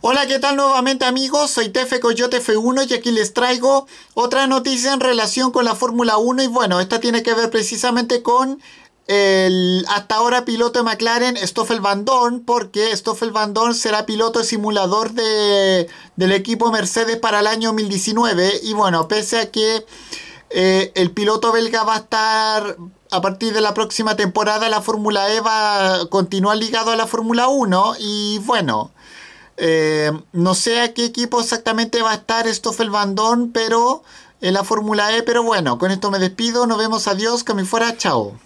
Hola, ¿qué tal nuevamente amigos? Soy Tefe Coyote F1 y aquí les traigo otra noticia en relación con la Fórmula 1 y bueno, esta tiene que ver precisamente con el hasta ahora piloto de McLaren, Stoffel Van Dorn, porque Stoffel Van Dorn será piloto simulador de, del equipo Mercedes para el año 2019 y bueno, pese a que eh, el piloto belga va a estar a partir de la próxima temporada la Fórmula E va a continuar ligado a la Fórmula 1 y bueno... Eh, no sé a qué equipo exactamente va a estar Stoffel Bandón, pero en eh, la Fórmula E. Pero bueno, con esto me despido. Nos vemos. Adiós. Que me fuera. Chao.